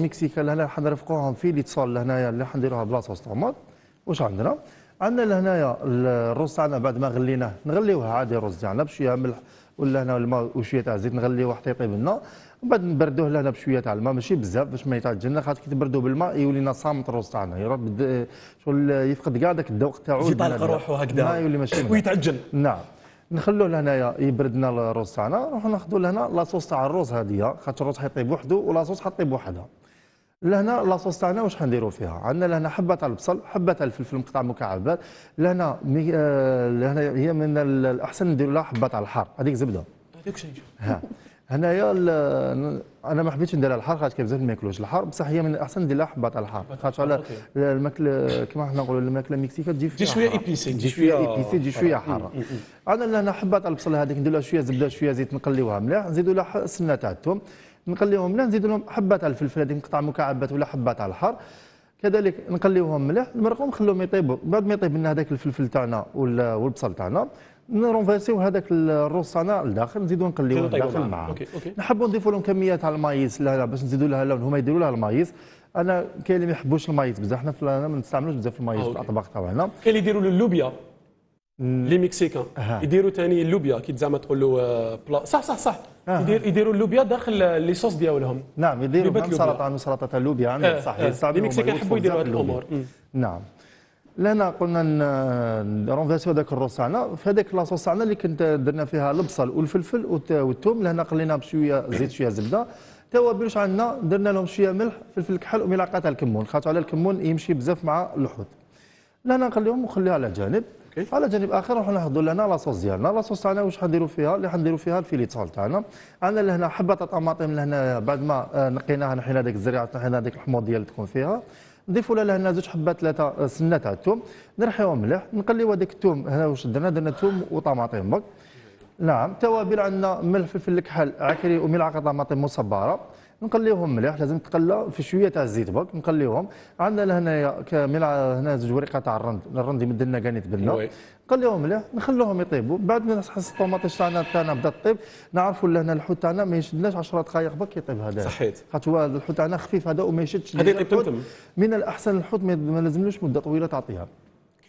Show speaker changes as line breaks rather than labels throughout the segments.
المكسيك لهنا حنرفقوهم في الاتصال لهنايا اللي حنديروها بلاصه وسط عمر واش عندنا عندنا لهنايا الرز تاعنا بعد ما غليناه نغليوه عادي الرز تاعنا يعني بشويه ملح ولا هنا الماء وشويه تاع الزيت نغليوه حتى يطيب لنا من بعد نبردوه لهنا بشويه تاع الماء ماشي بزاف باش ما يتعجلنا خاطر كي تبردوه بالماء يولي لنا صامت الرز تاعنا يفقد كاع ذاك الذوق تاعو يطلق روحه هكذا ويتعجل نعم نخلوه لهنايا يبردنا الرز تاعنا نروحو ناخذو لهنا لاصوص تاع الرز هذه خاطر الرز حيطيب وحده ولاصوص حطيب وحده لهنا لاصوص تاعنا واش حنديرو فيها عندنا لهنا حبه تاع البصل حبه تاع الفلفل مقطع مكعبات لهنا مي... آه، لهنا هي من الاحسن نديرو لها حبه تاع الحار هذيك زبده هذيك شي هنايا انا ما حبيتش نديرها الحار خاطر كيف بزاف ما ياكلوش الحار بصح هي من الاحسن ندير لها الحار خاطر على الماكله كما حنا نقولوا الماكله المكسيكيه تجي تجي شويه ايبيسي تجي شويه ايبيسي تجي شويه حاره انا لهنا حبات البصل هذيك ندير لها شويه زبده شويه زيت نقليوها مليح نزيدوا لها السنه تاع الثوم نقليوهم مليح نزيدوا لهم حبات الفلفل هذيك مقطع مكعبات ولا حبات على الحار كذلك نقليوهم مليح المرقوم نخليهم يطيبوا بعد ما يطيب لنا هذاك الفلفل تاعنا والبصل تاعنا نرونفاسيو هذاك الرصانة لداخل نزيدو نقليو الداخل آه، معاه نحبو نضيفو لهم كميه تاع المايس لا باش نزيدو لها اللون هما يديروا لها المايس انا كاين اللي ما يحبوش المايس بزاف حنا ما نستعملوش بزاف المايس آه، في الاطباق تاعنا كاين اللي يديروا له اللوبيا لي مكسيكان يديروا ثاني اللوبيا كي زعما تقول له آه، بلا صح صح صح يدير يديروا اللوبيا داخل لي صوص ديالهم نعم يديروا سلطه سلطه اللوبيا عندك صح لي المكسيكان يحبوا يديروا هذه الامور نعم لهنا قلنا رونفاسيو هذاك الروس تاعنا في هذاك لاصوص تاعنا اللي كنت درنا فيها البصل والفلفل والثوم لهنا قلينا بشويه زيت شويه زبده توابل واش عندنا درنا لهم شويه ملح فلفل كحل وملعقه تاع الكمون خاطر على الكمون يمشي بزاف مع اللحوت لهنا نخليهم ونخليها على جانب okay. على جانب اخر نروح ناخذوا لهنا لاصوص ديالنا لاصوص تاعنا واش حنديروا فيها اللي حنديروا فيها الفيلي تاعنا عندنا لهنا حبه طماطم لهنا بعد ما آه، نقيناها نحينا هذيك الزريعه نحينا هذيك الحموض ديال تكون فيها نضيفوا له هنا زوج حبات ثلاثه آه، سنه تاع الثوم نرحيوه مليح نقليو هذاك الثوم هنا واش درنا درنا الثوم وطماطم بك نعم توابل عندنا ملح فلفل الكحل عكري وملعقه طماطم مصبره نقليوهم مليح لازم تقلى في شويه تاع الزيت برك نقليوهم عندنا لهنايا كملعقه هنا زوج وريقه تاع الرند الرند يمد لنا كان يتبنى نقليوهم مليح نخلوهم يطيبوا بعد ما نحس الطوماطيش تاعنا تاعنا بدا طيب نعرفوا لهنا الحوت تاعنا ما يشدناش 10 دقائق برك يطيب هذا صحيت خاطر الحوت تاعنا خفيف هذا وما يشدش هذا يطيب تمتم من الاحسن الحوت ما لازملوش مده طويله تعطيها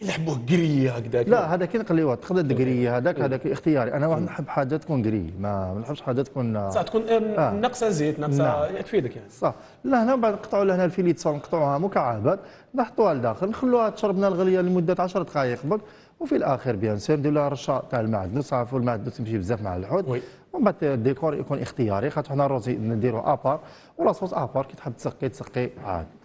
يلعبوه قريه هكذا لا هذا كي نقليوها تقدر قريه هذاك هذاك اختياري انا واحد نحب حاجه تكون قري ما نحبش حاجه تكون صح تكون آه. ناقصه زيت ناقصه نعم. تفيدك يعني صح لا هنا بعد نقطعوا لهنا الفيليت نقطعوها مكعبات نحطوها لداخل نخلوها تشرب لنا الغليه لمده 10 دقائق بك وفي الاخير بيان سير ندير لها رشه تاع المعدنوس عرفوا المعدنوس يمشي بزاف مع الحوت ومن بعد الديكور يكون اختياري خاطر حنا الروزي نديروه ابار ولا صوص ابار كي تحب تسقي تسقي عادي